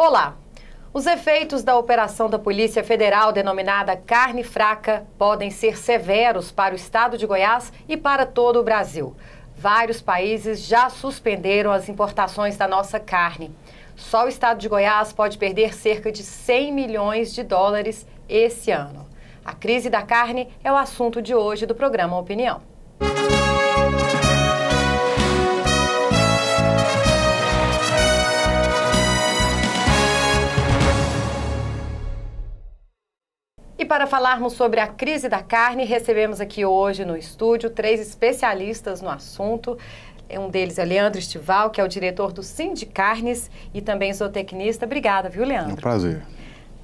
Olá! Os efeitos da operação da Polícia Federal denominada Carne Fraca podem ser severos para o estado de Goiás e para todo o Brasil. Vários países já suspenderam as importações da nossa carne. Só o estado de Goiás pode perder cerca de 100 milhões de dólares esse ano. A crise da carne é o assunto de hoje do programa Opinião. E para falarmos sobre a crise da carne, recebemos aqui hoje no estúdio três especialistas no assunto. Um deles é Leandro Estival, que é o diretor do Sindicarnes e também zootecnista. Obrigada, viu, Leandro? É um prazer.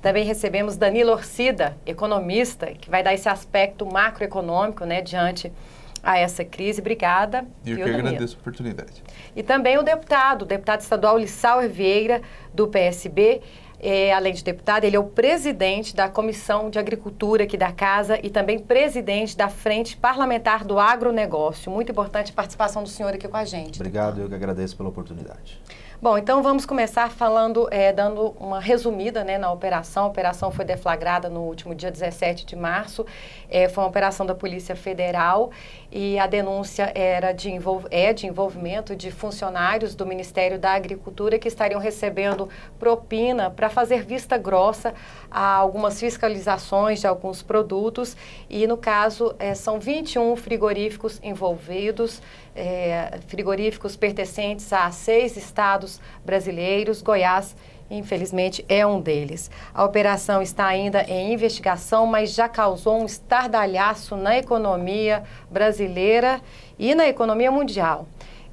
Também recebemos Danilo Orcida, economista, que vai dar esse aspecto macroeconômico né, diante a essa crise. Obrigada. E eu viu, que Danilo? agradeço a oportunidade. E também o deputado, o deputado estadual Lissauer Vieira, do PSB, é, além de deputado, ele é o presidente da Comissão de Agricultura aqui da Casa e também presidente da Frente Parlamentar do Agronegócio. Muito importante a participação do senhor aqui com a gente. Obrigado, eu que agradeço pela oportunidade. Bom, então vamos começar falando, é, dando uma resumida né, na operação. A operação foi deflagrada no último dia 17 de março. É, foi uma operação da Polícia Federal e a denúncia era de envol é de envolvimento de funcionários do Ministério da Agricultura que estariam recebendo propina para fazer vista grossa a algumas fiscalizações de alguns produtos e no caso é, são 21 frigoríficos envolvidos, é, frigoríficos pertencentes a seis estados brasileiros, Goiás, infelizmente, é um deles. A operação está ainda em investigação, mas já causou um estardalhaço na economia brasileira e na economia mundial.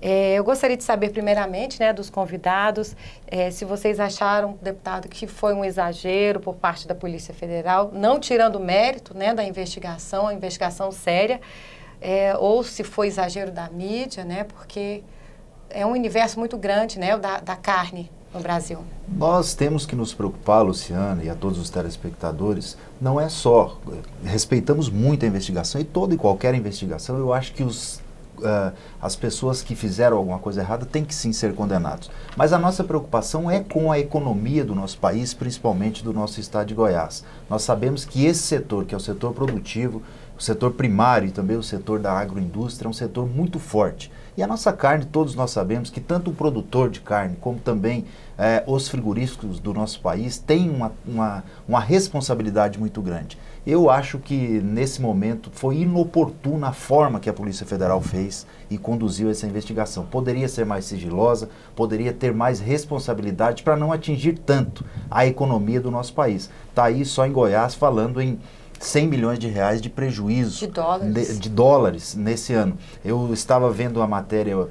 É, eu gostaria de saber, primeiramente, né, dos convidados, é, se vocês acharam, deputado, que foi um exagero por parte da Polícia Federal, não tirando mérito né, da investigação, a investigação séria, é, ou se foi exagero da mídia, né, porque é um universo muito grande, né, da, da carne no Brasil? Nós temos que nos preocupar, Luciana, e a todos os telespectadores, não é só. Eh, respeitamos muito a investigação e toda e qualquer investigação, eu acho que os Uh, as pessoas que fizeram alguma coisa errada têm que sim ser condenados. Mas a nossa preocupação é com a economia do nosso país, principalmente do nosso estado de Goiás. Nós sabemos que esse setor, que é o setor produtivo, o setor primário e também o setor da agroindústria, é um setor muito forte. E a nossa carne, todos nós sabemos que tanto o produtor de carne como também eh, os frigoríficos do nosso país têm uma, uma, uma responsabilidade muito grande. Eu acho que nesse momento foi inoportuna a forma que a Polícia Federal fez e conduziu essa investigação. Poderia ser mais sigilosa, poderia ter mais responsabilidade para não atingir tanto a economia do nosso país. Está aí só em Goiás falando em 100 milhões de reais de prejuízo. De dólares. De, de dólares nesse ano. Eu estava vendo a matéria uh,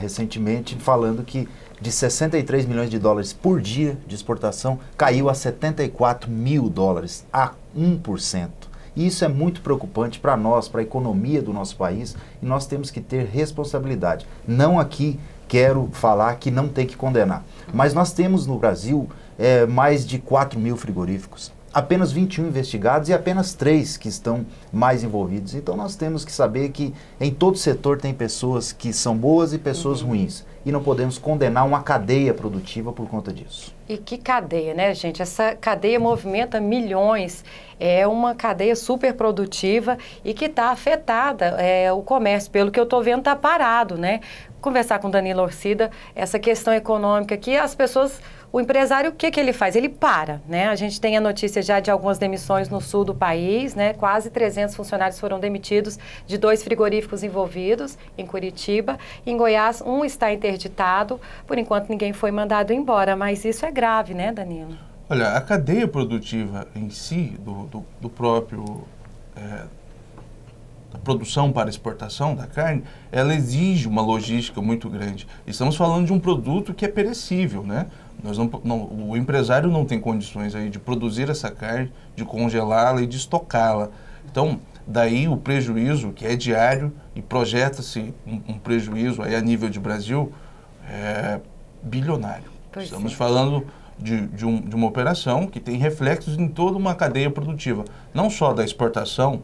recentemente falando que de 63 milhões de dólares por dia de exportação caiu a 74 mil dólares, a 1%. E isso é muito preocupante para nós, para a economia do nosso país, e nós temos que ter responsabilidade. Não aqui quero falar que não tem que condenar, mas nós temos no Brasil é, mais de 4 mil frigoríficos apenas 21 investigados e apenas 3 que estão mais envolvidos. Então nós temos que saber que em todo setor tem pessoas que são boas e pessoas uhum. ruins. E não podemos condenar uma cadeia produtiva por conta disso. E que cadeia, né, gente? Essa cadeia movimenta milhões. É uma cadeia super produtiva e que está afetada. É, o comércio, pelo que eu estou vendo, está parado, né? Conversar com Danilo Orcida, essa questão econômica que as pessoas o empresário, o que, que ele faz? Ele para, né? A gente tem a notícia já de algumas demissões no sul do país, né? Quase 300 funcionários foram demitidos de dois frigoríficos envolvidos, em Curitiba. Em Goiás, um está interditado. Por enquanto, ninguém foi mandado embora, mas isso é grave, né, Danilo? Olha, a cadeia produtiva em si, do, do, do próprio... É, da produção para exportação da carne, ela exige uma logística muito grande. Estamos falando de um produto que é perecível, né? Nós não, não, o empresário não tem condições aí de produzir essa carne, de congelá-la e de estocá-la. Então, daí o prejuízo que é diário e projeta-se um, um, prejuízo aí a nível de Brasil é, bilionário. Pois é. Estamos sim. falando de, de, um, de uma operação que tem reflexos em toda uma cadeia produtiva, não só da exportação,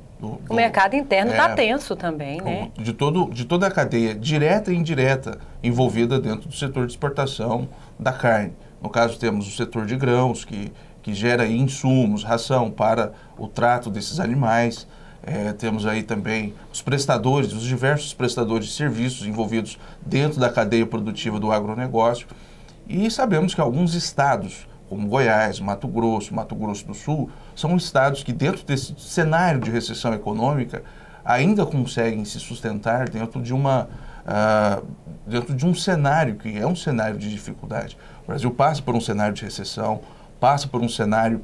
o mercado interno está é, tenso também, né? De, todo, de toda a cadeia, direta e indireta, envolvida dentro do setor de exportação da carne. No caso, temos o setor de grãos, que, que gera insumos, ração para o trato desses animais. É, temos aí também os prestadores, os diversos prestadores de serviços envolvidos dentro da cadeia produtiva do agronegócio. E sabemos que alguns estados, como Goiás, Mato Grosso, Mato Grosso do Sul, são estados que, dentro desse cenário de recessão econômica, ainda conseguem se sustentar dentro de uma uh, dentro de um cenário que é um cenário de dificuldade. O Brasil passa por um cenário de recessão, passa por um cenário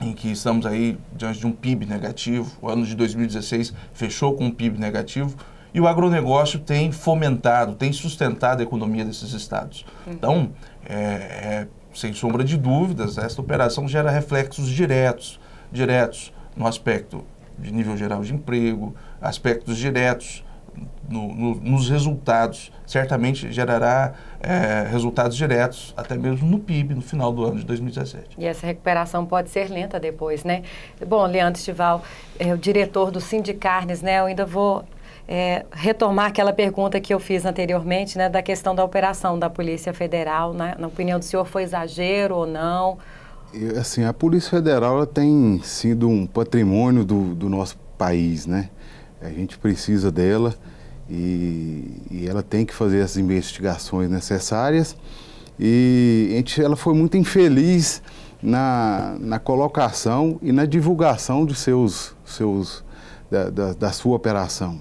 em que estamos aí diante de um PIB negativo. O ano de 2016 fechou com um PIB negativo e o agronegócio tem fomentado, tem sustentado a economia desses estados. Uhum. Então, é, é sem sombra de dúvidas, esta operação gera reflexos diretos, diretos no aspecto de nível geral de emprego, aspectos diretos no, no, nos resultados, certamente gerará é, resultados diretos, até mesmo no PIB, no final do ano de 2017. E essa recuperação pode ser lenta depois, né? Bom, Leandro Estival, é o diretor do Sindicarnes, né? Eu ainda vou é, retomar aquela pergunta que eu fiz anteriormente, né, da questão da operação da Polícia Federal, né? na opinião do senhor foi exagero ou não? Eu, assim, a Polícia Federal tem sido um patrimônio do, do, nosso país, né? A gente precisa dela e, e ela tem que fazer as investigações necessárias e gente, ela foi muito infeliz na, na colocação e na divulgação de seus, seus da, da, da, sua operação.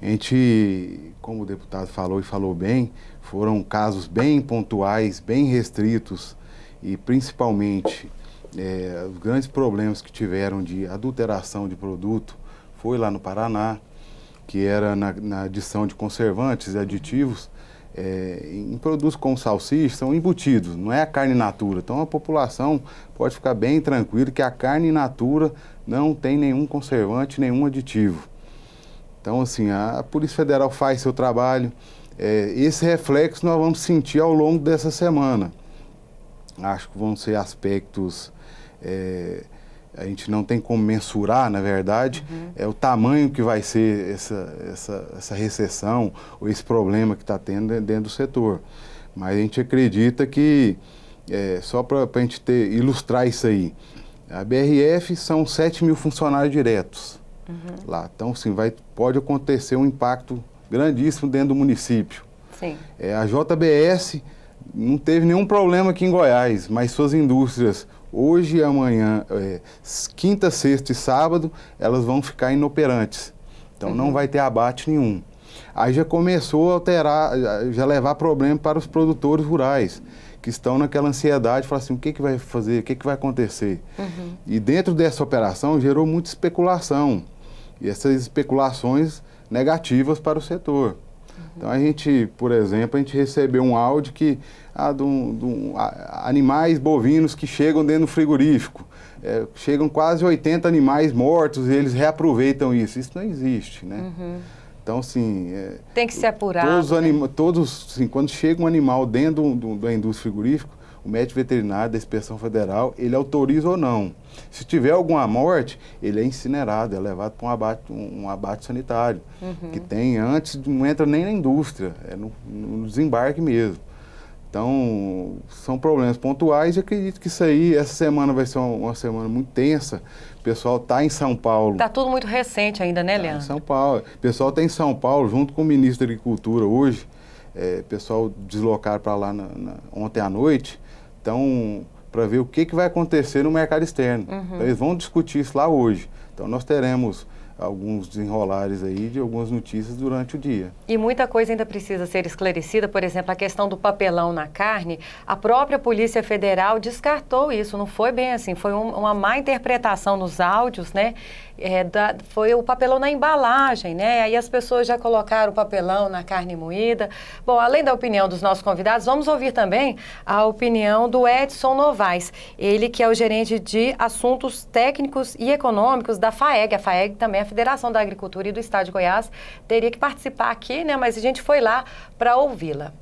A gente, como o deputado falou e falou bem, foram casos bem pontuais, bem restritos e principalmente é, os grandes problemas que tiveram de adulteração de produto foi lá no Paraná, que era na, na adição de conservantes e aditivos. É, em produtos como salsicha são embutidos, não é a carne natura. Então a população pode ficar bem tranquila que a carne natura não tem nenhum conservante, nenhum aditivo. Então, assim, a Polícia Federal faz seu trabalho. É, esse reflexo nós vamos sentir ao longo dessa semana. Acho que vão ser aspectos. É, a gente não tem como mensurar, na verdade, uhum. é o tamanho que vai ser essa, essa, essa recessão ou esse problema que está tendo dentro do setor. Mas a gente acredita que, é, só para a gente ter, ilustrar isso aí, a BRF são 7 mil funcionários diretos uhum. lá. Então, sim, vai, pode acontecer um impacto grandíssimo dentro do município. Sim. É, a JBS não teve nenhum problema aqui em Goiás, mas suas indústrias, hoje e amanhã, é, quinta, sexta e sábado, elas vão ficar inoperantes. Então, uhum. não vai ter abate nenhum. Aí já começou a alterar, já levar problema para os produtores rurais que estão naquela ansiedade, falando assim, o que, que vai fazer, o que, que vai acontecer? Uhum. E dentro dessa operação gerou muita especulação e essas especulações negativas para o setor. Uhum. Então a gente, por exemplo, a gente recebeu um áudio que ah, do, a, animais bovinos que chegam dentro do frigorífico. É, chegam quase 80 animais mortos e eles reaproveitam isso. Isso não existe, né? Uhum. Então, assim... É, Tem que ser apurado. Todos, né? todos assim, quando chega um animal dentro do, do, da indústria frigorífica, o médico veterinário da inspeção federal, ele autoriza ou não. Se tiver alguma morte, ele é incinerado, é levado para um abate, um abate sanitário, uhum. que tem antes, não entra nem na indústria, é no, no desembarque mesmo. Então, são problemas pontuais e acredito que isso aí, essa semana vai ser uma, semana muito tensa. O pessoal está em São Paulo. Está tudo muito recente ainda, né, Leandro? Tá em São Paulo. O pessoal está em São Paulo, junto com o ministro da Agricultura hoje. É, pessoal deslocaram para lá na, na, ontem à noite. Então, para ver o que, que vai acontecer no mercado externo. Uhum. Então, eles vão discutir isso lá hoje. Então, nós teremos alguns desenrolares aí de algumas notícias durante o dia. E muita coisa ainda precisa ser esclarecida, por exemplo, a questão do papelão na carne. A própria Polícia Federal descartou isso, não foi bem assim, foi um, uma má interpretação nos áudios, né? é, da, foi o papelão na embalagem, né? Aí as pessoas já colocaram o papelão na carne moída. Bom, além da opinião dos nossos convidados, vamos ouvir também a opinião do Edson Novaes, ele que é o gerente de assuntos técnicos e econômicos da FAEG. A FAEG também é a Federação da Agricultura e do Estado de Goiás. Teria que participar aqui, né? Mas a gente foi lá para ouvi-la.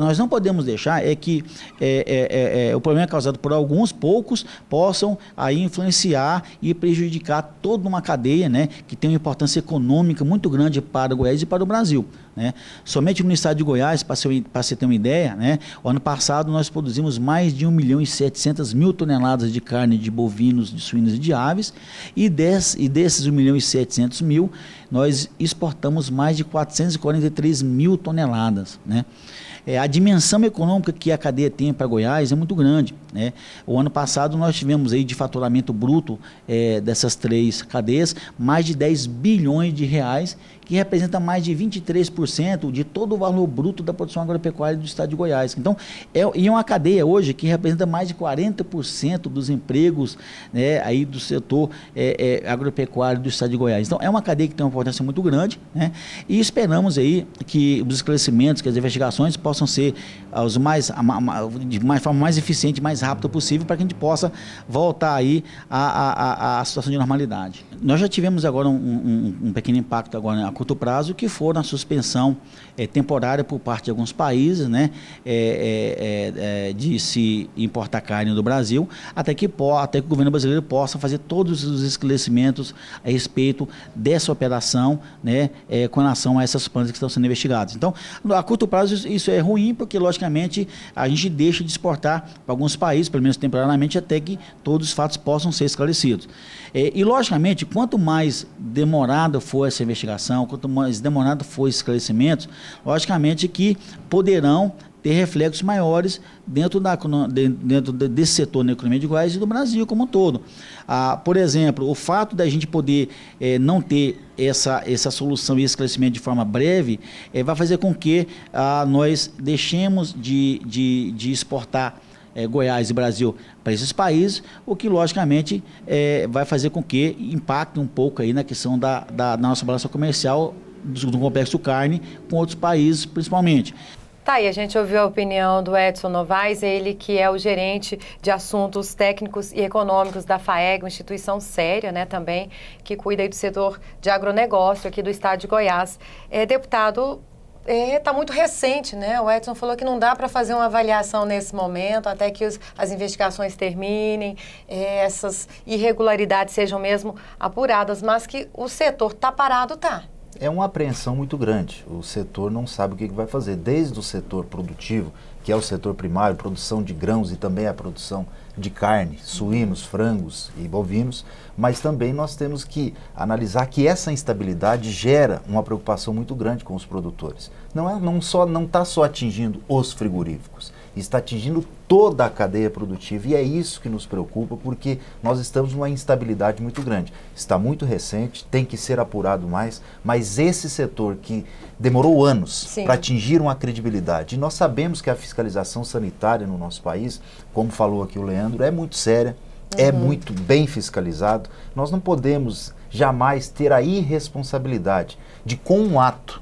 Nós não podemos deixar é que é, é, é, é, o problema causado por alguns poucos possam aí influenciar e prejudicar toda uma cadeia né, que tem uma importância econômica muito grande para Goiás e para o Brasil. Né? Somente no estado de Goiás, para você ter uma ideia, né? o ano passado nós produzimos mais de 1 milhão e 700 mil toneladas de carne de bovinos, de suínos e de aves, e, des, e desses 1 milhão e 700 mil, nós exportamos mais de 443 mil toneladas. Né? é, a dimensão econômica que a cadeia tem para Goiás é muito grande. Né? O ano passado nós tivemos aí de faturamento bruto é, dessas três cadeias mais de 10 bilhões de reais que representa mais de 23% de todo o valor bruto da produção agropecuária do estado de Goiás. Então, é, e é uma cadeia hoje que representa mais de 40% dos empregos né, aí do setor é, é, agropecuário do estado de Goiás. Então, é uma cadeia que tem uma importância muito grande né, e esperamos aí que os esclarecimentos, que as investigações possam ser os mais, de mais, forma mais eficiente, mais rápida possível, para que a gente possa voltar aí à, à, à situação de normalidade. Nós já tivemos agora um, um, um pequeno impacto agora na curto prazo, que foram a suspensão é, temporária por parte de alguns países, né, é, é, é, é de se importar carne do Brasil, até que, até que o governo brasileiro possa fazer todos os esclarecimentos a respeito dessa operação, né, com relação a essas plantas que estão sendo investigadas. Então, a curto prazo isso é ruim, porque logicamente a gente deixa de exportar para alguns países, pelo menos temporariamente, até que todos os fatos possam ser esclarecidos. e logicamente, quanto mais demorada for essa investigação, quanto mais demorado for esse esclarecimento, logicamente que poderão ter reflexos maiores dentro, da, dentro desse setor na economia de Goiás e do Brasil como um todo. Ah, por exemplo, o fato da gente poder eh, não ter essa, essa solução e esclarecimento de forma breve eh, vai fazer com que ah, nós deixemos de, de, de exportar eh, Goiás e Brasil para esses países, o que logicamente vai fazer com que impacte um pouco aí na questão da, da, da nossa balança comercial do complexo carne com outros países, principalmente. Tá, e a gente ouviu a opinião do Edson Novaes, ele que é o gerente de assuntos técnicos e econômicos da FAEG, uma instituição séria, né, também, que cuida do setor de agronegócio aqui do estado de Goiás. É, deputado, está é, tá muito recente, né? O Edson falou que não dá para fazer uma avaliação nesse momento, até que os, as investigações terminem, é, essas irregularidades sejam mesmo apuradas, mas que o setor está parado, tá é uma apreensão muito grande. O setor não sabe o que vai fazer, desde o setor produtivo, que é o setor primário, produção de grãos e também a produção de carne, suínos, frangos e bovinos, mas também nós temos que analisar que essa instabilidade gera uma preocupação muito grande com os produtores. Não é não só não está só atingindo os frigoríficos, está atingindo toda a cadeia produtiva e é isso que nos preocupa porque nós estamos numa instabilidade muito grande. Está muito recente, tem que ser apurado mais, mas esse setor que demorou anos para atingir uma credibilidade, e nós sabemos que a fiscalização sanitária no nosso país, como falou aqui o Leandro, é muito séria, é uhum. é muito bem fiscalizado. Nós não podemos jamais ter a irresponsabilidade de, com um ato,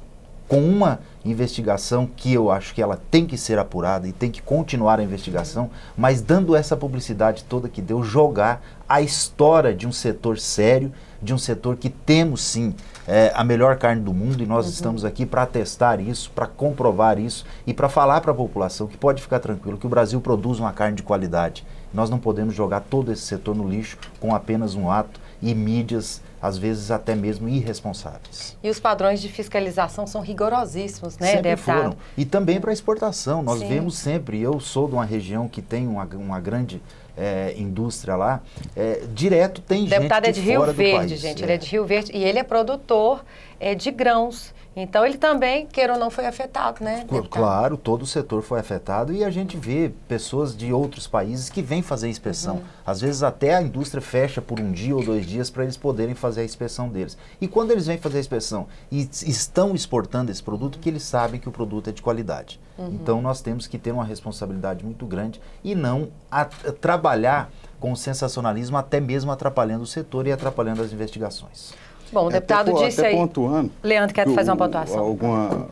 com uma investigação que eu acho que ela tem que ser apurada e tem que continuar a investigação, mas dando essa publicidade toda que deu, jogar a história de um setor sério, de um setor que temos sim é, a melhor carne do mundo e nós uhum. estamos aqui para testar isso, para comprovar isso e para falar para a população que pode ficar tranquilo que o Brasil produz uma carne de qualidade. Nós não podemos jogar todo esse setor no lixo com apenas um ato e mídias às vezes até mesmo irresponsáveis. E os padrões de fiscalização são rigorosíssimos, né, sempre deputado? Foram. E também para exportação. Nós Sim. vemos sempre, eu sou de uma região que tem uma, uma grande é, indústria lá, é, direto tem deputado gente é de Rio Verde, país. gente. É. Ele é de Rio Verde e ele é produtor eh, de grãos. Então ele também, queira ou não, foi afetado, né? Deputado? Claro, todo o setor foi afetado e a gente vê pessoas de outros países que vêm fazer inspeção. Uhum. Às vezes até a indústria fecha por um dia ou dois dias para eles poderem fazer a inspeção deles. E quando eles vêm fazer a inspeção e estão exportando esse produto, que eles sabem que o produto é de qualidade. Uhum. Então nós temos que ter uma responsabilidade muito grande e não a, a trabalhar com sensacionalismo, até mesmo atrapalhando o setor e atrapalhando as investigações. Bom, o é, deputado até, disse até aí. Pontuando, Leandro quer fazer uma pontuação. Alguma,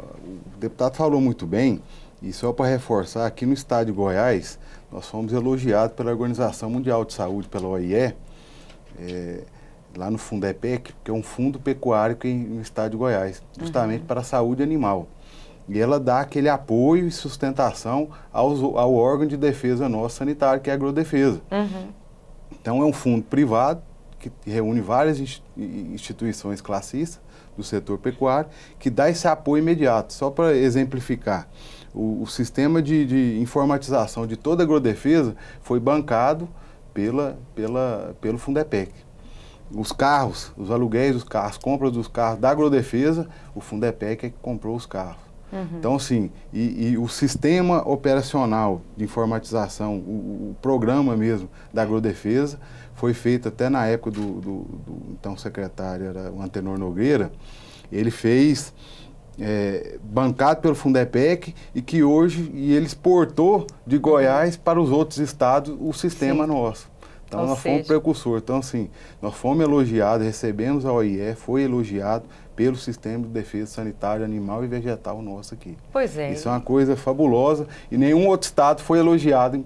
o deputado falou muito bem, e só para reforçar, aqui no estado de Goiás, nós fomos elogiados pela Organização Mundial de Saúde, pela OIE, é, lá no Fundepec, que é um fundo pecuário que no estado de Goiás, justamente uhum. para a saúde animal. E ela dá aquele apoio e sustentação aos, ao órgão de defesa nosso sanitário, que é a Agrodefesa. Uhum. Então, é um fundo privado que reúne várias instituições classistas do setor pecuário, que dá esse apoio imediato. Só para exemplificar, o, o sistema de, de, informatização de toda a agrodefesa foi bancado pela, pela, pelo Fundepec. Os carros, os aluguéis dos carros, compras dos carros da agrodefesa, o Fundepec é que comprou os carros. Uhum. Então, sim, e, e, o sistema operacional de informatização, o, o programa mesmo da agrodefesa, foi feito até na época do, do, do então secretário, era o Antenor Nogueira, ele fez é, bancado pelo Fundepec e que hoje e ele exportou de Goiás para os outros estados o sistema Sim. nosso. Então Ou nós seja... fomos precursor. Então assim, nós fomos elogiados, recebemos a OIE, foi elogiado pelo sistema de defesa sanitária animal e vegetal nosso aqui. Pois é. Isso é uma coisa fabulosa e nenhum outro estado foi elogiado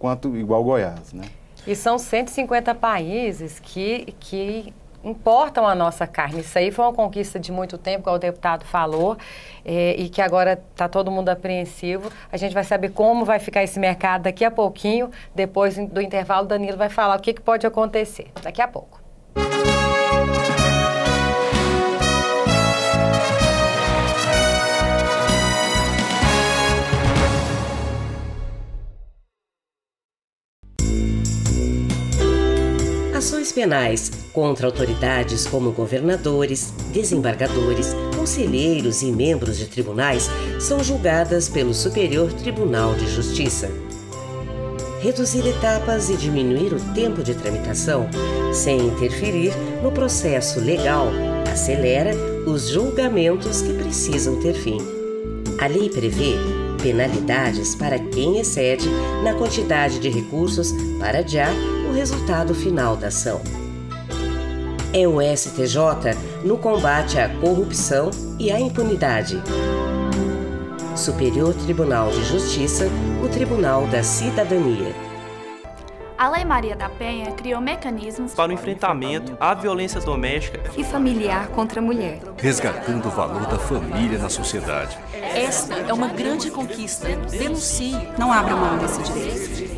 quanto igual Goiás, né? E são 150 países que, que importam a nossa carne. Isso aí foi uma conquista de muito tempo, como o deputado falou, é, e que agora está todo mundo apreensivo. A gente vai saber como vai ficar esse mercado daqui a pouquinho. Depois do intervalo, Danilo vai falar o que, que pode acontecer. Daqui a pouco. penais contra autoridades como governadores, desembargadores, conselheiros e membros de tribunais são julgadas pelo Superior Tribunal de Justiça. Reduzir etapas e diminuir o tempo de tramitação, sem interferir no processo legal, acelera os julgamentos que precisam ter fim. A lei prevê penalidades para quem excede na quantidade de recursos para adiar resultado final da ação. É o STJ no combate à corrupção e à impunidade. Superior Tribunal de Justiça, o Tribunal da Cidadania. A Lei Maria da Penha criou mecanismos para o enfrentamento à violência doméstica e familiar contra a mulher, resgatando o valor da família na sociedade. Esta é uma grande conquista. Denuncie, não abra mão desse direito.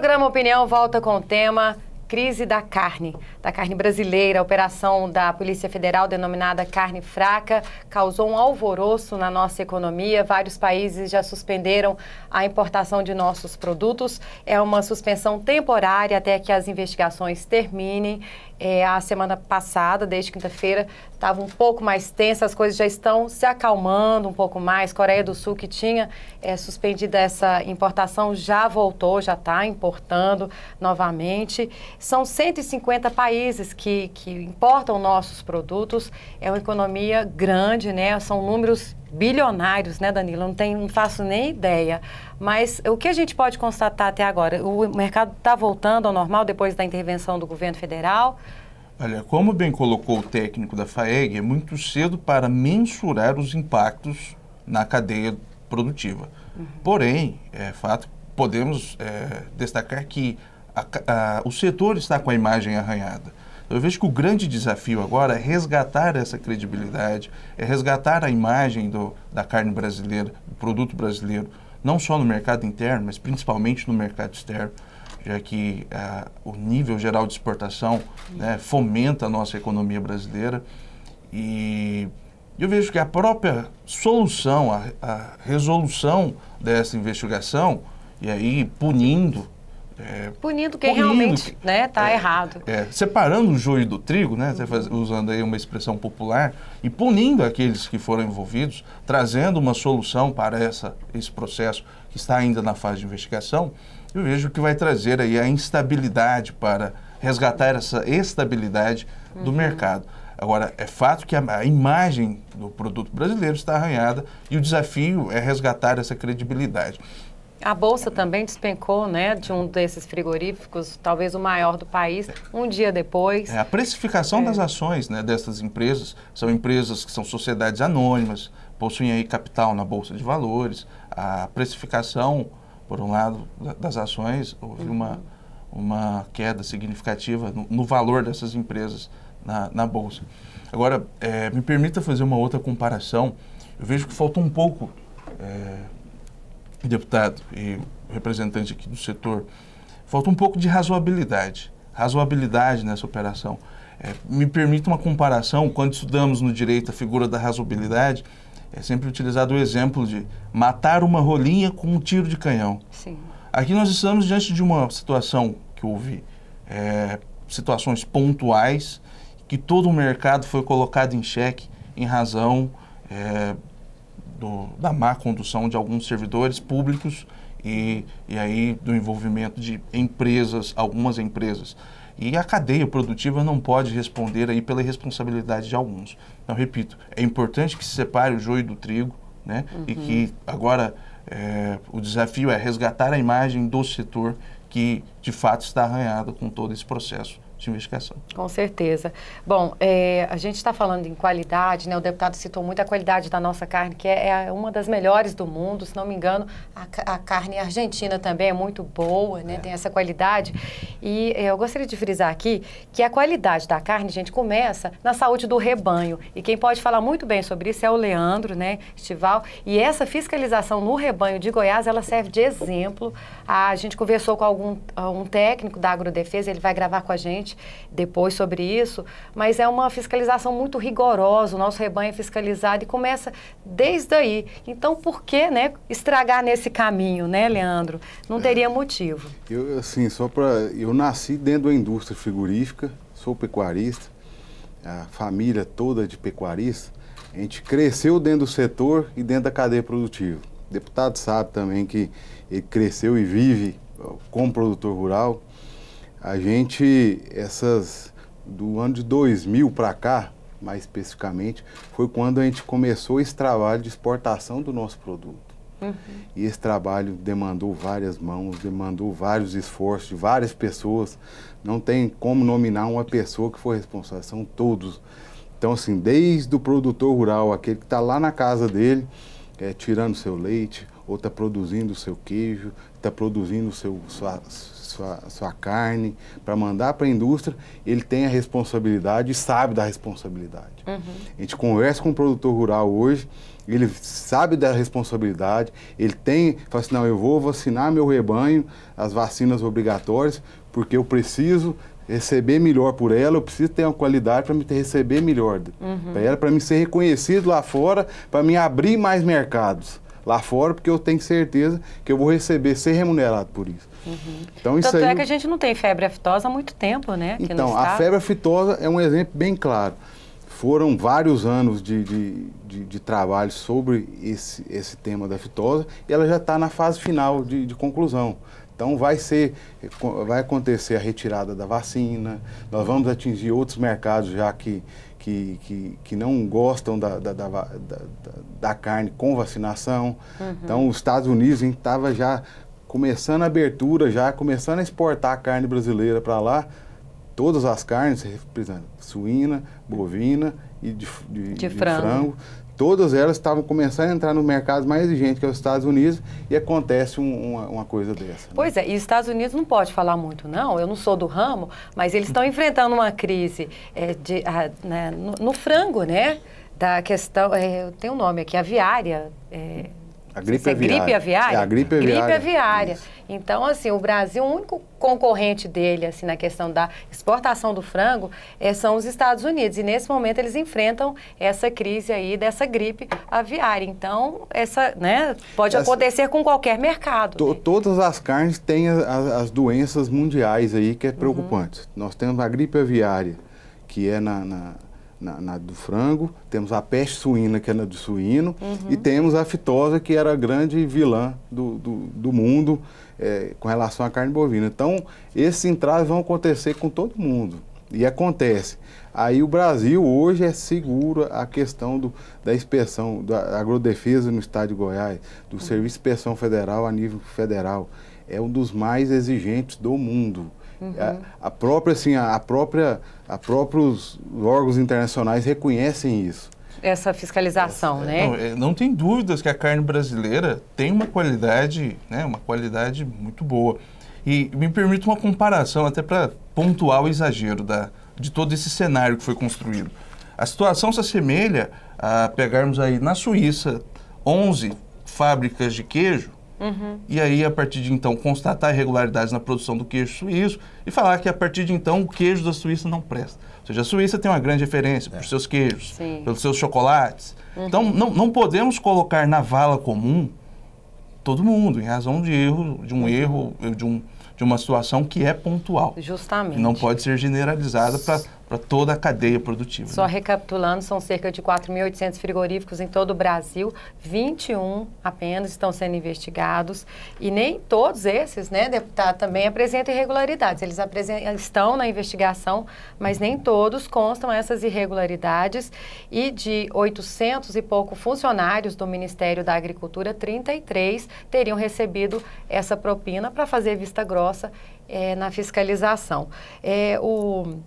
programa Opinião volta com o tema crise da carne, da carne brasileira. A operação da Polícia Federal, denominada Carne Fraca, causou um alvoroço na nossa economia. Vários países já suspenderam a importação de nossos produtos. É uma suspensão temporária até que as investigações terminem. É, a semana passada, desde quinta-feira, estava um pouco mais tensa, as coisas já estão se acalmando um pouco mais. Coreia do Sul, que tinha é, suspendido essa importação, já voltou, já está importando novamente. São 150 países que, que importam nossos produtos. É uma economia grande, né? São números bilionários, né, Danilo? Não, tem, não faço nem ideia mas o que a gente pode constatar até agora? O mercado está voltando ao normal depois da intervenção do governo federal? Olha, como bem colocou o técnico da FAEG, é muito cedo para mensurar os impactos na cadeia produtiva. Uhum. Porém, é fato, podemos é, destacar que a, a, o setor está com a imagem arranhada. Então, eu vejo que o grande desafio agora é resgatar essa credibilidade, é resgatar a imagem do, da carne brasileira, do produto brasileiro, não só no mercado interno, mas principalmente no mercado externo, já que uh, o nível geral de exportação né, fomenta a nossa economia brasileira. E eu vejo que a própria solução, a, a resolução dessa investigação, e aí punindo é, punindo quem punindo, realmente está né, tá é, errado. É, separando o joio do trigo, né, usando aí uma expressão popular, e punindo aqueles que foram envolvidos, trazendo uma solução para essa, esse processo que está ainda na fase de investigação, eu vejo que vai trazer aí a instabilidade para resgatar essa estabilidade uhum. do mercado. Agora, é fato que a, a, imagem do produto brasileiro está arranhada e o desafio é resgatar essa credibilidade. A bolsa também despencou, né, de um desses frigoríficos, talvez o maior do país, um dia depois. É, a precificação é. das ações, né, dessas empresas, são empresas que são sociedades anônimas, possuem aí capital na bolsa de valores. A precificação, por um lado, das ações, houve uhum. uma, uma queda significativa no, no valor dessas empresas na, na bolsa. Agora, é, me permita fazer uma outra comparação. Eu vejo que falta um pouco é, deputado e representante aqui do setor, falta um pouco de razoabilidade. Razoabilidade nessa operação. É, me permite uma comparação, quando estudamos no direito a figura da razoabilidade, é sempre utilizado o exemplo de matar uma rolinha com um tiro de canhão. Sim. Aqui nós estamos diante de uma situação que houve é, situações pontuais, que todo o mercado foi colocado em xeque em razão é, do, da má condução de alguns servidores públicos e, e aí do envolvimento de empresas, algumas empresas. E a cadeia produtiva não pode responder aí pela irresponsabilidade de alguns. Então, repito, é importante que se separe o joio do trigo, né? Uhum. E que uhum. agora é, o desafio é resgatar a imagem do setor que de fato está arranhado com todo esse processo de investigação. Com certeza. Bom, é, a gente está falando em qualidade, né? O deputado citou muito a qualidade da nossa carne, que é, é uma das melhores do mundo, se não me engano, a, a carne argentina também é muito boa, né? É. Tem essa qualidade. E eh, eu gostaria de frisar aqui que a qualidade da carne, gente, começa na saúde do rebanho. E quem pode falar muito bem sobre isso é o Leandro, né, Estival. E essa fiscalização no rebanho de Goiás, ela serve de exemplo. A gente conversou com algum um técnico da Agrodefesa, ele vai gravar com a gente depois sobre isso, mas é uma fiscalização muito rigorosa, o nosso rebanho é fiscalizado e começa desde aí. Então, por que né, estragar nesse caminho, né, Leandro? Não é. teria é, motivo. Eu, assim, só para... Eu nasci dentro da indústria frigorífica, sou pecuarista, a família toda é de pecuarista, a gente cresceu dentro do setor e dentro da cadeia produtiva. O deputado sabe também que ele cresceu e vive como produtor rural. A gente, essas do ano de 2000 para cá, mais especificamente, foi quando a gente começou esse trabalho de exportação do nosso produto. Uhum. E esse trabalho demandou várias mãos, demandou vários esforços de várias pessoas. Não tem como nominar uma pessoa que foi responsável, são todos. Então, assim, desde o produtor rural, aquele que está lá na casa dele, é, tirando seu leite, ou está produzindo o seu queijo, está produzindo o seu, sua, sua, sua carne, para mandar para a indústria, ele tem a responsabilidade e sabe da responsabilidade. Uhum. A gente conversa com o produtor rural hoje, ele sabe da responsabilidade, ele tem, fala assim, não, eu vou vacinar meu rebanho, as vacinas obrigatórias, porque eu preciso receber melhor por ela, eu preciso ter uma qualidade para me ter, receber melhor uhum. para ela, para me ser reconhecido lá fora, para me abrir mais mercados lá fora, porque eu tenho certeza que eu vou receber, ser remunerado por isso. Uhum. Então, Tanto isso é aí... é que a gente não tem febre aftosa há muito tempo, né? então, a febre aftosa é um exemplo bem claro. Foram vários anos de, de, de, de trabalho sobre esse, esse tema da aftosa e ela já está na fase final de, de conclusão. Então vai ser, vai acontecer a retirada da vacina, nós vamos atingir outros mercados já que, que, que, que não gostam da, da, da, da, da carne com vacinação. Uhum. Então os Estados Unidos estava já começando a abertura já, começando a exportar a carne brasileira para lá, todas as carnes, suína, bovina e de, de, de, frango. de, frango. todas elas estavam começando a entrar no mercado mais exigente que é os Estados Unidos e acontece um, uma, uma, coisa dessa. Né? Pois é, e os Estados Unidos não pode falar muito, não. Eu não sou do ramo, mas eles estão enfrentando uma crise é, de, a, né, no, no, frango, né? Da questão, é, tem um nome aqui, aviária. É, a gripe é aviária. Gripe aviária? É, a gripe aviária. Gripe aviária. Isso. Então, assim, o Brasil, o único concorrente dele, assim, na questão da exportação do frango, é, são os Estados Unidos. E nesse momento eles enfrentam essa crise aí dessa gripe aviária. Então, essa, né, pode essa, acontecer com qualquer mercado. To, né? Todas as carnes têm as, as, doenças mundiais aí que é preocupante. Uhum. Nós temos a gripe aviária, que é na, na na, na, do frango, temos a peste suína, que é na do suíno, uhum. e temos a fitose, que era a grande vilã do, do, do mundo é, com relação à carne bovina. Então, esses entraves vão acontecer com todo mundo. E acontece. Aí o Brasil hoje é seguro a questão do, da inspeção, da agrodefesa no estado de Goiás, do uhum. Serviço de Inspeção Federal a nível federal. É um dos mais exigentes do mundo. Uhum. A, a, própria, assim, a, a própria a próprios órgãos internacionais reconhecem isso. Essa fiscalização, né? Não, é, não, tem dúvidas que a carne brasileira tem uma qualidade, né, uma qualidade muito boa. E me permite uma comparação, até para pontuar o exagero da, de todo esse cenário que foi construído. A situação se assemelha a pegarmos aí na Suíça 11 fábricas de queijo Uhum. E aí, a partir de então, constatar irregularidades na produção do queijo suíço e falar que, a partir de então, o queijo da Suíça não presta. Ou seja, a Suíça tem uma grande referência é. por seus queijos, Sim. pelos seus chocolates. Uhum. Então, não, não podemos colocar na vala comum todo mundo, em razão de erro, de um uhum. erro, de um de uma situação que é pontual. Justamente. Não pode ser generalizada para para toda a cadeia produtiva. Só né? recapitulando, são cerca de 4.800 frigoríficos em todo o Brasil, 21 apenas estão sendo investigados e nem todos esses, né, deputado, também apresentam irregularidades. Eles apresentam, estão na investigação, mas nem todos constam essas irregularidades e de 800 e pouco funcionários do Ministério da Agricultura, 33 teriam recebido essa propina para fazer vista grossa é, na fiscalização. É, o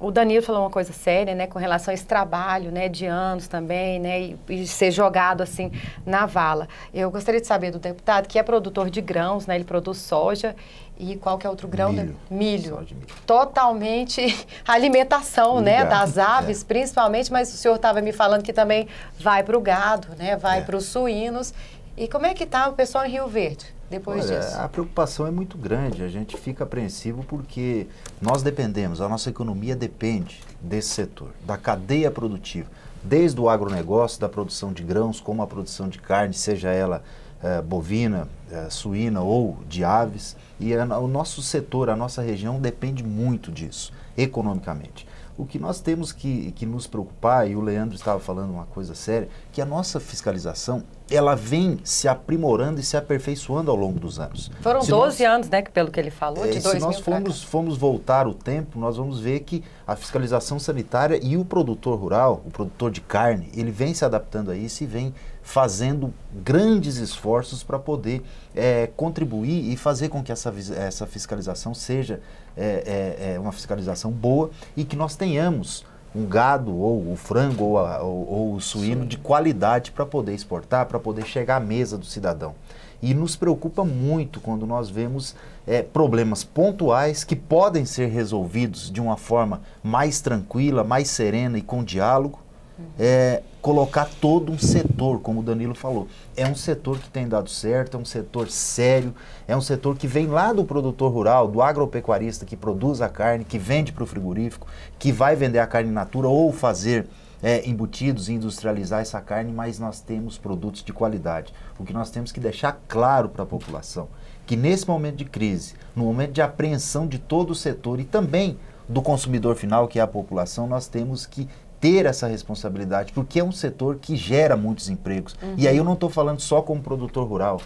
o Danilo falou uma coisa séria, né, com relação a esse trabalho, né, de anos também, né, e, e, ser jogado assim na vala. Eu gostaria de saber do deputado que é produtor de grãos, né, ele produz soja e qual que é outro grão? Né? Milho. Milho. milho. Totalmente alimentação, né, das é. aves, é. principalmente. Mas o senhor estava me falando que também vai para o gado, né, vai é. para os suínos. E como é que está o pessoal em Rio Verde? depois Olha, disso? A preocupação é muito grande, a gente fica apreensivo porque nós dependemos, a nossa economia depende desse setor, da cadeia produtiva, desde o agronegócio, da produção de grãos, como a produção de carne, seja ela eh, bovina, eh, suína ou de aves. E a, o nosso setor, a nossa região depende muito disso, economicamente. O que nós temos que, que nos preocupar, e o Leandro estava falando uma coisa séria, que a nossa fiscalização ela vem se aprimorando e se aperfeiçoando ao longo dos anos. Foram se 12 nós, anos, né, pelo que ele falou, é, de 2000 Se nós formos, fomos voltar o tempo, nós vamos ver que a fiscalização sanitária e o produtor rural, o produtor de carne, ele vem se adaptando a isso e vem fazendo grandes esforços para poder é, contribuir e fazer com que essa, essa fiscalização seja é, é, é, uma fiscalização boa e que nós tenhamos um gado ou o frango ou, a, ou, ou o suíno Sim. de qualidade para poder exportar, para poder chegar à mesa do cidadão. E nos preocupa muito quando nós vemos é, problemas pontuais que podem ser resolvidos de uma forma mais tranquila, mais serena e com diálogo, uhum. é, colocar todo um setor, como o Danilo falou. É um setor que tem dado certo, é um setor sério, é um setor que vem lá do produtor rural, do agropecuarista que produz a carne, que vende para o frigorífico, que vai vender a carne natura ou fazer é, embutidos e industrializar essa carne, mas nós temos produtos de qualidade. O que nós temos que deixar claro para a população, que nesse momento de crise, no momento de apreensão de todo o setor e também do consumidor final, que é a população, nós temos que ter essa responsabilidade, porque é um setor que gera muitos empregos. Uhum. E aí eu não estou falando só como produtor rural,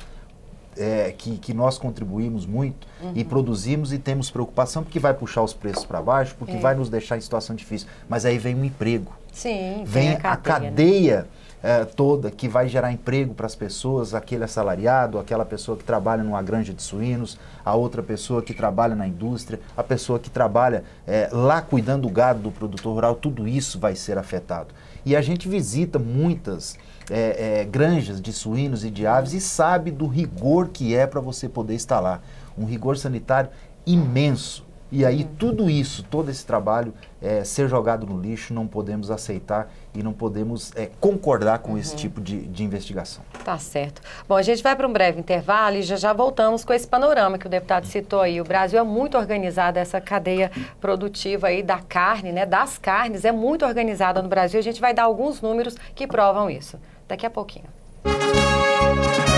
é, que, que, nós contribuímos muito uhum. e produzimos e temos preocupação porque vai puxar os preços para baixo, porque é. vai nos deixar em situação difícil. Mas aí vem o um emprego. Sim, vem, vem a cadeia. A cadeia né? Eh, toda que vai gerar emprego para as pessoas, aquele assalariado, aquela pessoa que trabalha numa granja de suínos, a outra pessoa que trabalha na indústria, a pessoa que trabalha eh, lá cuidando do gado do produtor rural, tudo isso vai ser afetado. E a gente visita muitas eh, granjas de suínos e de aves e sabe do rigor que é para você poder instalar. Um rigor sanitário imenso. E aí uhum. tudo isso, todo esse trabalho, é, ser jogado no lixo, não podemos aceitar e não podemos é, concordar com uhum. esse tipo de, de investigação. Tá certo. Bom, a gente vai para um breve intervalo e já já voltamos com esse panorama que o deputado citou aí. O Brasil é muito organizado, essa cadeia produtiva aí da carne, né, das carnes, é muito organizada no Brasil. A gente vai dar alguns números que provam isso. Daqui a pouquinho. Música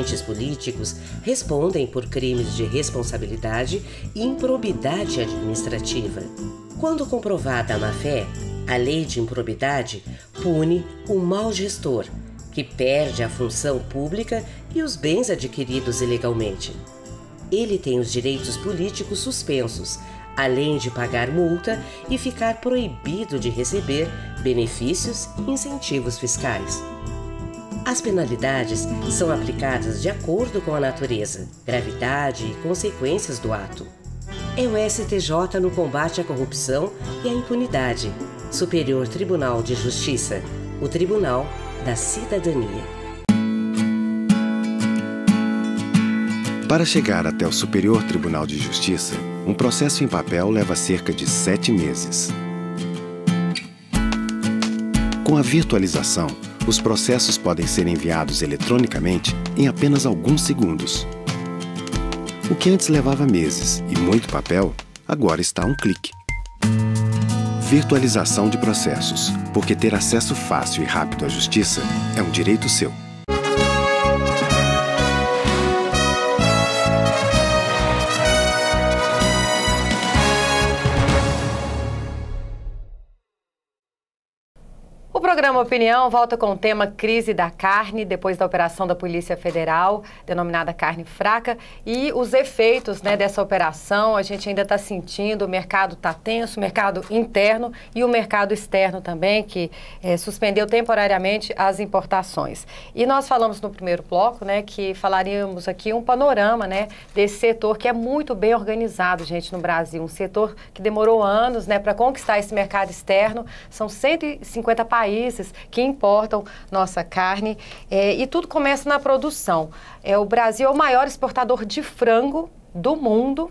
agentes políticos respondem por crimes de responsabilidade e improbidade administrativa. Quando comprovada a má-fé, a lei de improbidade pune o mau gestor, que perde a função pública e os bens adquiridos ilegalmente. Ele tem os direitos políticos suspensos, além de pagar multa e ficar proibido de receber benefícios e incentivos fiscais. As penalidades são aplicadas de acordo com a natureza, gravidade e consequências do ato. É o STJ no combate à corrupção e à impunidade, Superior Tribunal de Justiça, o Tribunal da Cidadania. Para chegar até o Superior Tribunal de Justiça, um processo em papel leva cerca de sete meses. Com a virtualização, os processos podem ser enviados eletronicamente em apenas alguns segundos. O que antes levava meses e muito papel, agora está a um clique. Virtualização de processos, porque ter acesso fácil e rápido à justiça é um direito seu. programa Opinião volta com o tema crise da carne, depois da operação da Polícia Federal, denominada carne fraca, e os efeitos né, dessa operação. A gente ainda está sentindo, o mercado está tenso, o mercado interno e o mercado externo também, que é, suspendeu temporariamente as importações. E nós falamos no primeiro bloco né, que falaríamos aqui um panorama né, desse setor que é muito bem organizado, gente, no Brasil. Um setor que demorou anos né, para conquistar esse mercado externo. São 150 países que importam nossa carne é, e tudo começa na produção. É, o Brasil é o maior exportador de frango do mundo.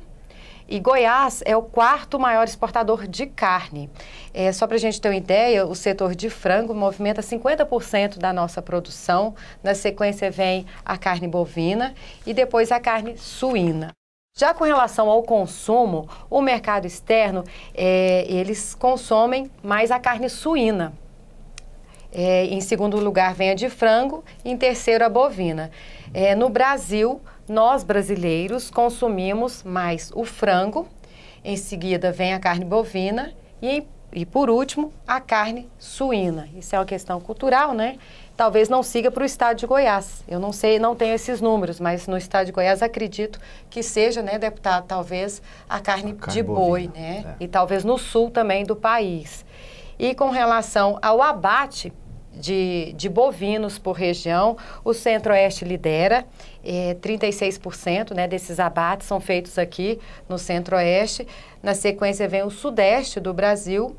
E Goiás é o quarto maior exportador de carne. É, só para a gente ter uma ideia, o setor de frango movimenta 50% da nossa produção. Na sequência vem a carne bovina e depois a carne suína. Já com relação ao consumo, o mercado externo, é, eles consomem mais a carne suína. É, em segundo lugar, vem a de frango. Em terceiro, a bovina. É, no Brasil, nós brasileiros consumimos mais o frango. Em seguida, vem a carne bovina. E, e por último, a carne suína. Isso é uma questão cultural, né? Talvez não siga para o estado de Goiás. Eu não sei, não tenho esses números, mas no estado de Goiás acredito que seja, né, deputado, talvez a carne, a carne de boi, né? É. E talvez no sul também do país. E com relação ao abate, de, de bovinos por região. O Centro-Oeste lidera, é, eh, 36% né, desses abates são feitos aqui no Centro-Oeste. Na sequência vem o Sudeste do Brasil,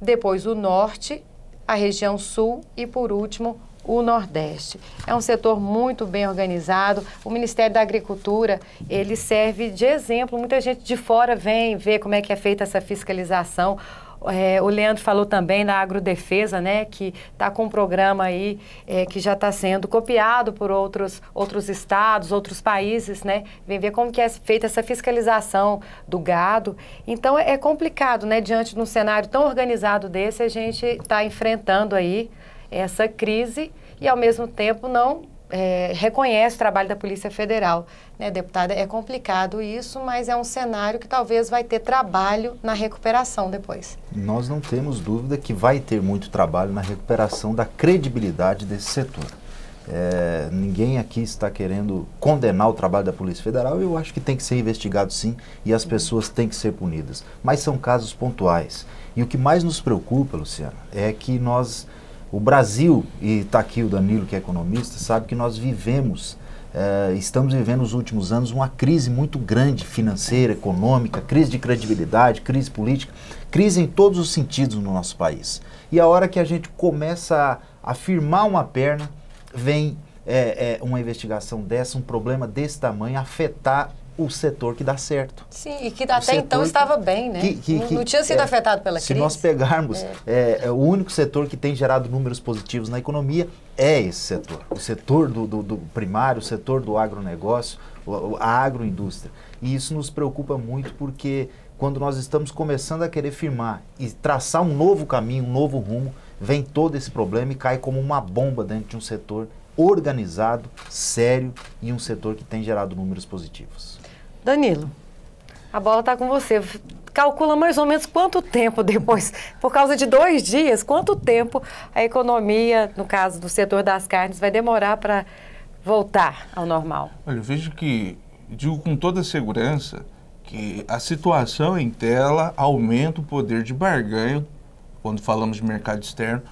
depois o Norte, a região Sul e, por último, o Nordeste. É um setor muito bem organizado. O Ministério da Agricultura, ele serve de exemplo. Muita gente de fora vem ver como é que é feita essa fiscalização. É, o Leandro falou também na agrodefesa, né, que está com um programa aí é, que já está sendo copiado por outros, outros estados, outros países, né, vem ver como que é feita essa fiscalização do gado. Então é, é complicado, né, diante de um cenário tão organizado desse, a gente está enfrentando aí essa crise e ao mesmo tempo não é, reconhece o trabalho da Polícia Federal. Né, deputada, é complicado isso, mas é um cenário que talvez vai ter trabalho na recuperação depois. Nós não temos dúvida que vai ter muito trabalho na recuperação da credibilidade desse setor. É, ninguém aqui está querendo condenar o trabalho da Polícia Federal. Eu acho que tem que ser investigado sim e as pessoas têm que ser punidas. Mas são casos pontuais. E o que mais nos preocupa, Luciana, é que nós o Brasil, e está aqui o Danilo, que é economista, sabe que nós vivemos, eh, estamos vivendo nos últimos anos uma crise muito grande financeira, econômica, crise de credibilidade, crise política, crise em todos os sentidos no nosso país. E a hora que a gente começa a, a firmar uma perna, vem é, é, uma investigação dessa, um problema desse tamanho, afetar o setor que dá certo. Sim, e que até então estava bem, né? Que, que, não, que, não, tinha sido é, afetado pela se crise. Se nós pegarmos, é. é. É, o único setor que tem gerado números positivos na economia é esse setor. O setor do, do, do primário, o setor do agronegócio, a agroindústria. E isso nos preocupa muito porque quando nós estamos começando a querer firmar e traçar um novo caminho, um novo rumo, vem todo esse problema e cai como uma bomba dentro de um setor organizado, sério e um setor que tem gerado números positivos. Danilo, a bola está com você. Calcula mais ou menos quanto tempo depois, por causa de dois dias, quanto tempo a economia, no caso do setor das carnes, vai demorar para voltar ao normal? Olha, eu vejo que, digo com toda segurança, que a situação em tela aumenta o poder de barganho, quando falamos de mercado externo,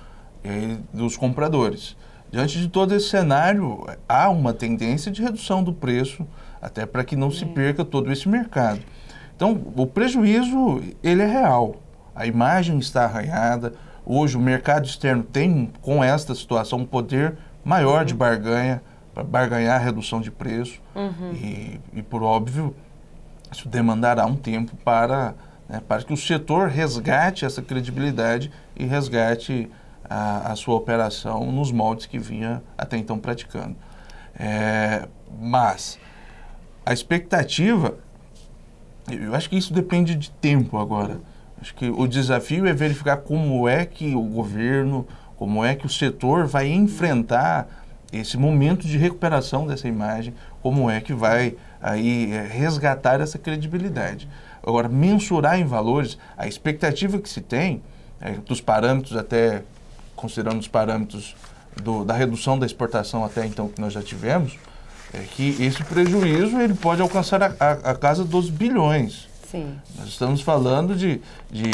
eh, dos compradores. Diante de todo esse cenário, há uma tendência de redução do preço até para que não se é. perca todo esse mercado. Então, o prejuízo, ele é real. A imagem está arranhada. Hoje, o mercado externo tem, com esta situação, um poder maior de uhum. barganha, para barganhar a redução de preço. Uhum. E, e, por óbvio, isso demandará um tempo para, né, para que o setor resgate essa credibilidade e resgate a, a sua operação nos moldes que vinha até então praticando. É, mas a expectativa, eu acho que isso depende de tempo agora. Acho que o desafio é verificar como é que o governo, como é que o setor vai enfrentar esse momento de recuperação dessa imagem, como é que vai aí é, resgatar essa credibilidade. Agora, mensurar em valores, a expectativa que se tem, é, dos parâmetros até, considerando os parâmetros do, da redução da exportação até então que nós já tivemos, é que esse prejuízo ele pode alcançar a, a, a casa dos bilhões. Sim. Nós estamos falando de, de,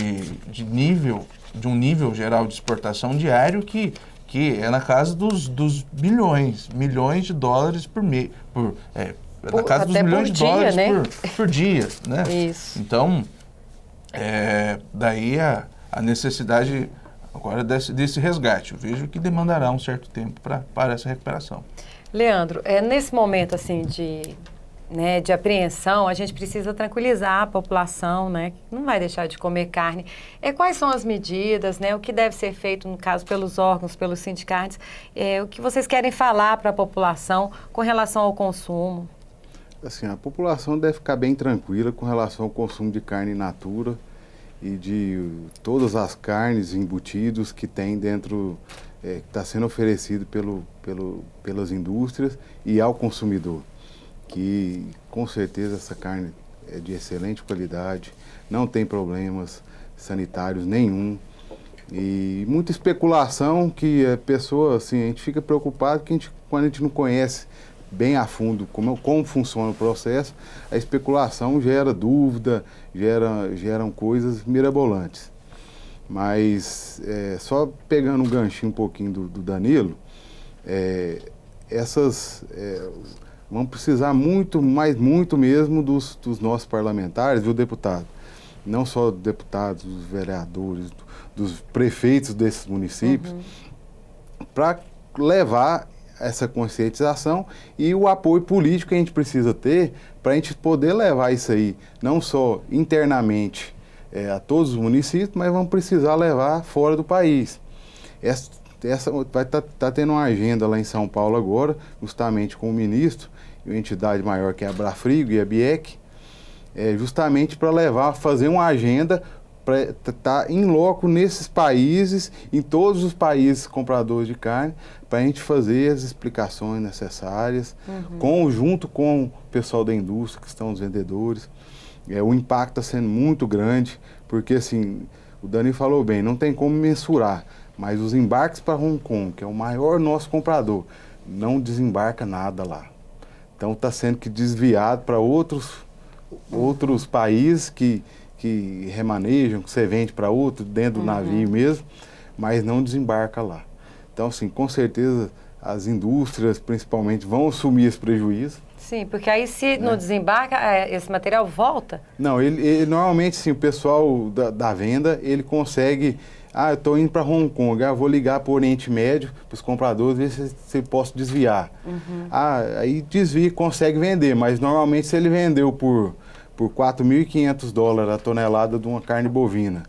de, nível, de um nível geral de exportação diário que, que é na casa dos, dos bilhões, milhões de dólares por mês, por, é, é por, na casa dos milhões de dólares né? por, por dia, né? Isso. Então, é, daí a, a necessidade agora desse, desse resgate. Eu vejo que demandará um certo tempo pra, para essa recuperação. Leandro, é nesse momento assim de né, de apreensão, a gente precisa tranquilizar a população, né, que não vai deixar de comer carne. É, quais são as medidas, né, o que deve ser feito, no caso, pelos órgãos, pelos sindicatos, é, o que vocês querem falar para a população com relação ao consumo? Assim, a população deve ficar bem tranquila com relação ao consumo de carne natura e de todas as carnes embutidos que tem dentro é, que está sendo oferecido pelo, pelo, pelas indústrias e ao consumidor. Que com certeza essa carne é de excelente qualidade, não tem problemas sanitários nenhum. E muita especulação que a pessoa, assim, a gente fica preocupado que a gente, quando a gente não conhece bem a fundo como, como funciona o processo, a especulação gera dúvida, gera, geram coisas mirabolantes. Mas é, só pegando um ganchinho um pouquinho do, do Danilo, é, essas é, vão precisar muito, mais muito mesmo dos, dos, nossos parlamentares, viu, deputado? Não só dos deputados, dos vereadores, dos prefeitos desses municípios, uhum. para levar essa conscientização e o apoio político que a gente precisa ter para a gente poder levar isso aí, não só internamente é, a todos os municípios, mas vamos precisar levar fora do país. Essa, essa vai estar tá, tá tendo uma agenda lá em São Paulo agora, justamente com o ministro e uma entidade maior que é a Brafrigo e a BIEC, é, justamente para levar, fazer uma agenda para estar tá, tá, em loco nesses países, em todos os países compradores de carne, para a gente fazer as explicações necessárias, uhum. junto com o pessoal da indústria, que estão os vendedores. É, o impacto está sendo muito grande, porque assim, o Dani falou bem, não tem como mensurar, mas os embarques para Hong Kong, que é o maior nosso comprador, não desembarca nada lá. Então está sendo que desviado para outros, outros países que, que remanejam, que você vende para outro, dentro do uhum. navio mesmo, mas não desembarca lá. Então, assim, com certeza as indústrias principalmente vão assumir esse prejuízo Sim, porque aí se né? não desembarca, é, esse material volta? Não, ele, ele normalmente sim, o pessoal da, da, venda, ele consegue... Ah, eu estou indo para Hong Kong, ah, vou ligar para o Oriente Médio, para os compradores, ver se, se posso desviar. Uhum. Ah, aí desvia consegue vender, mas normalmente se ele vendeu por, por 4.500 dólares a tonelada de uma carne bovina,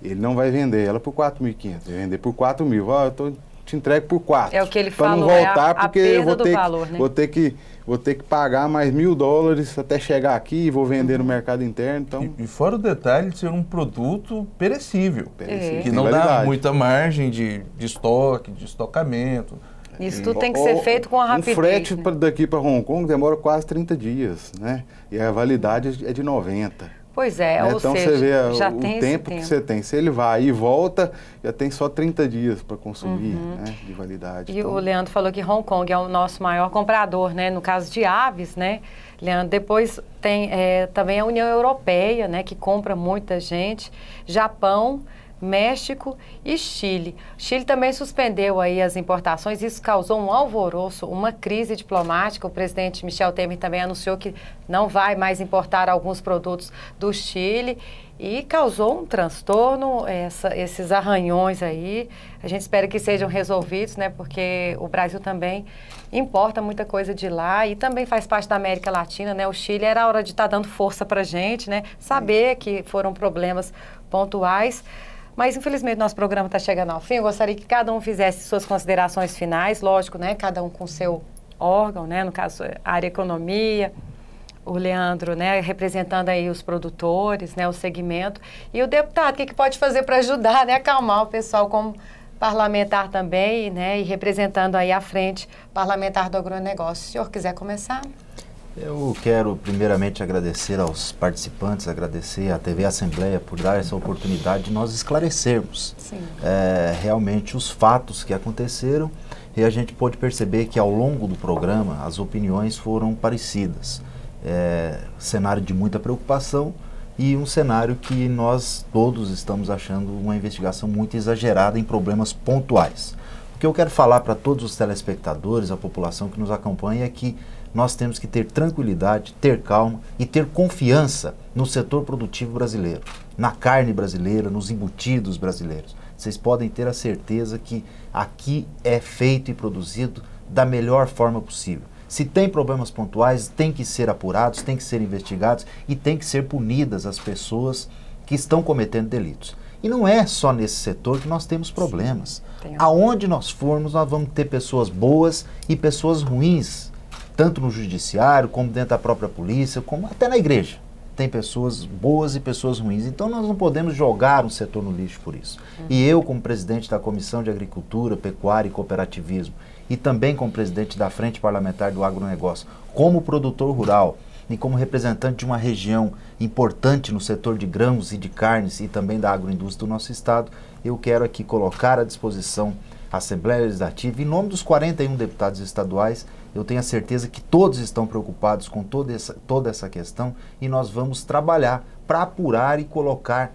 ele não vai vender ela por 4.500, vai vender por 4.000. Ah, eu tô, te entrego por 4. É o que ele falou, não voltar, é a, a porque eu vou ter, valor, que, né? vou ter que vou ter que pagar mais mil dólares até chegar aqui e vou vender no mercado interno. Então... E, e, fora o detalhe de ser um produto perecível, perecível. que não Validade. dá muita margem de, de estoque, de estocamento. Isso tudo tem que ser feito com a rapidez. o frete né? daqui para Hong Kong demora quase 30 dias, né? E a validade é de 90. É Pois é, né? ou então seja, você vê ah, já o tem tempo, tempo, que você tem. Se ele vai e volta, já tem só 30 dias para consumir uhum. né? de validade. E então... o Leandro falou que Hong Kong é o nosso maior comprador, né? No caso de aves, né? Leandro, depois tem é, também a União Europeia, né? Que compra muita gente. Japão México e Chile. Chile também suspendeu aí as importações, isso causou um alvoroço, uma crise diplomática. O presidente Michel Temer também anunciou que não vai mais importar alguns produtos do Chile e causou um transtorno, essa, esses arranhões aí. A gente espera que sejam resolvidos, né? Porque o Brasil também importa muita coisa de lá e também faz parte da América Latina, né? O Chile era a hora de estar tá dando força para gente, né? Saber que foram problemas pontuais. Mas, infelizmente, nosso programa está chegando ao fim. Eu gostaria que cada um fizesse suas considerações finais, lógico, né? Cada um com seu órgão, né? No caso, a é, área economia, o Leandro, né? Representando aí os produtores, né? O segmento. E o deputado, o que, que pode fazer para ajudar, né? Acalmar o pessoal como parlamentar também, né? E representando aí a frente parlamentar do agronegócio. Se o senhor quiser começar... Eu quero primeiramente agradecer aos participantes, agradecer à TV Assembleia por dar essa oportunidade de nós esclarecermos é, realmente os fatos que aconteceram e a gente pôde perceber que ao longo do programa as opiniões foram parecidas. É, cenário de muita preocupação e um cenário que nós todos estamos achando uma investigação muito exagerada em problemas pontuais. O que eu quero falar para todos os telespectadores, a população que nos acompanha é que nós temos que ter tranquilidade, ter calma e ter confiança no setor produtivo brasileiro, na carne brasileira, nos embutidos brasileiros. Vocês podem ter a certeza que aqui é feito e produzido da melhor forma possível. Se tem problemas pontuais, tem que ser apurados, tem que ser investigados e tem que ser punidas as pessoas que estão cometendo delitos. E não é só nesse setor que nós temos problemas. Sim, Aonde nós formos, nós vamos ter pessoas boas e pessoas ruins tanto no judiciário, como dentro da própria polícia, como até na igreja. Tem pessoas boas e pessoas ruins. Então nós não podemos jogar um setor no lixo por isso. Uhum. E eu, como presidente da Comissão de Agricultura, Pecuária e Cooperativismo, e também como presidente da Frente Parlamentar do Agronegócio, como produtor rural e como representante de uma região importante no setor de grãos e de carnes e também da agroindústria do nosso estado, eu quero aqui colocar à disposição a Assembleia Legislativa, em nome dos 41 deputados estaduais, eu tenho a certeza que todos estão preocupados com toda essa, toda essa questão e nós vamos trabalhar para apurar e colocar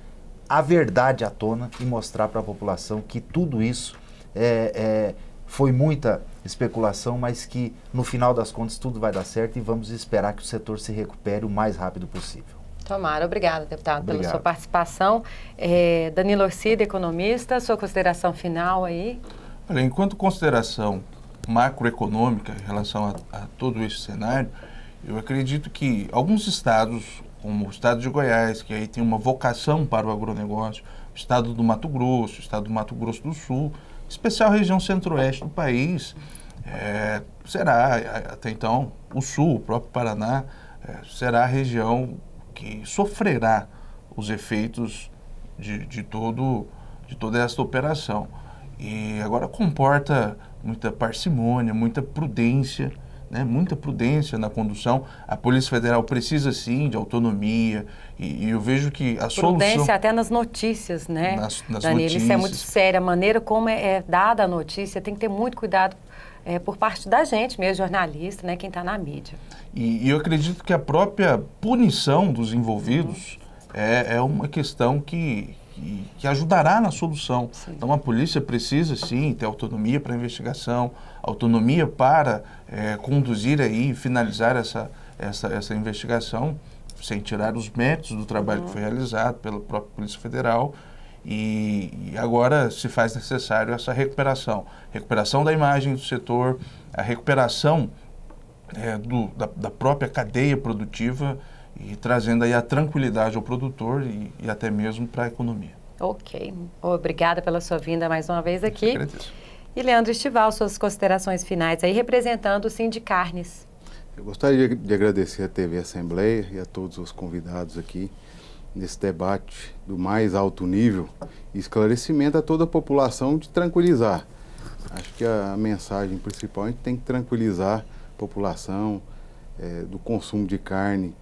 a verdade à tona e mostrar para a população que tudo isso é, é, foi muita especulação, mas que no final das contas tudo vai dar certo e vamos esperar que o setor se recupere o mais rápido possível. Tomara. Obrigada, deputado, Obrigado. pela sua participação. É, Danilo Orcida, economista, sua consideração final aí? Olha, enquanto consideração macroeconômica em relação a, a todo esse cenário, eu acredito que alguns estados, como o estado de Goiás, que aí tem uma vocação para o agronegócio, o estado do Mato Grosso, o estado do Mato Grosso do Sul, especial região centro-oeste do país, é, será até então o sul, o próprio Paraná, é, será a região que sofrerá os efeitos de, de, todo, de toda esta operação. E agora comporta muita parcimônia, muita prudência, né? muita prudência na condução. A Polícia Federal precisa sim de autonomia e, e eu vejo que a prudência solução... Prudência até nas notícias, né, nas, nas Danilo? Notícias. Isso é muito sério. A maneira como é, é, dada a notícia tem que ter muito cuidado é, por parte da gente mesmo, jornalista, né, quem está na mídia. E, e, eu acredito que a própria punição dos envolvidos uhum. é, é uma questão que, que, que ajudará na solução. Sim. Então a polícia precisa sim ter autonomia para investigação, autonomia para é, conduzir e finalizar essa, essa, essa investigação, sem tirar os méritos do trabalho uhum. que foi realizado pela própria Polícia Federal. E, e agora se faz necessário essa recuperação recuperação da imagem do setor, a recuperação é, do, da, da própria cadeia produtiva e trazendo aí a tranquilidade ao produtor e, e até mesmo para a economia. Ok. Obrigada pela sua vinda mais uma vez aqui. E Leandro Estival, suas considerações finais aí, representando o Sindicarnes. Eu gostaria de agradecer à TV Assembleia e a todos os convidados aqui nesse debate do mais alto nível e esclarecimento a toda a população de tranquilizar. Acho que a mensagem principal a gente tem que tranquilizar a população é, do consumo de carne,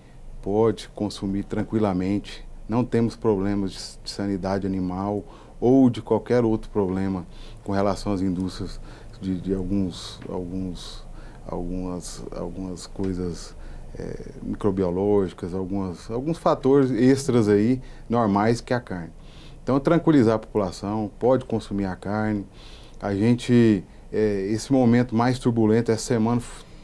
pode consumir tranquilamente, não temos problemas de sanidade animal ou de qualquer outro problema com relação às indústrias de, de alguns, alguns, algumas, algumas coisas é, microbiológicas, algumas, alguns fatores extras aí normais que a carne. Então, tranquilizar a população, pode consumir a carne. A gente, é, esse momento mais turbulento, essa semana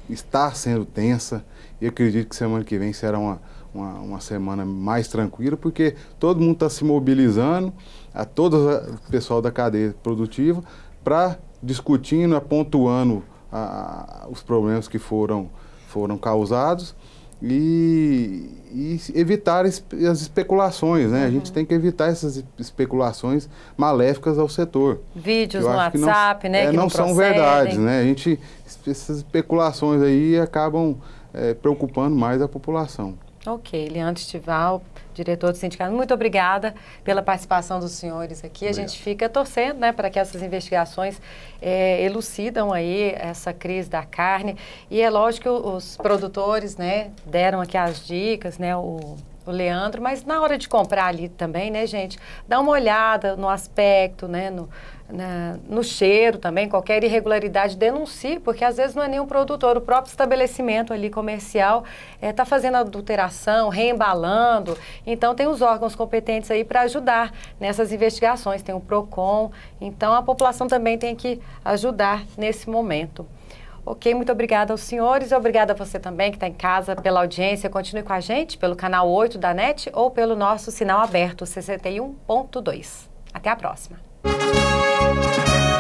está sendo tensa, e acredito que semana que vem será uma, uma, uma semana mais tranquila, porque todo mundo está se mobilizando, a todo o pessoal da cadeia produtiva, para discutindo, apontando a, os problemas que foram, foram causados e, e evitar es, as especulações, né? Uhum. A gente uhum. tem que evitar essas especulações maléficas ao setor. Vídeos no WhatsApp, não, né? É, que não, não são verdades, né? A gente, essas especulações aí acabam é, preocupando mais a população. Ok, Leandro Estival, diretor do sindicato, muito obrigada pela participação dos senhores aqui. Obrigado. A gente fica torcendo né, para que essas investigações é, elucidam aí essa crise da carne. E é lógico que os produtores né, deram aqui as dicas, né, o, o Leandro, mas na hora de comprar ali também, né, gente, dá uma olhada no aspecto, né, no, na, né, no cheiro também, qualquer irregularidade, denuncie, porque às vezes não é nenhum produtor, o próprio estabelecimento ali comercial está eh, é, fazendo adulteração, reembalando. Então, tem os órgãos competentes aí para ajudar nessas investigações, tem o PROCON. Então, a população também tem que ajudar nesse momento. Ok, muito obrigada aos senhores e obrigada a você também que está em casa pela audiência. Continue com a gente pelo canal 8 da NET ou pelo nosso sinal aberto 61.2. Até a próxima. Thank you.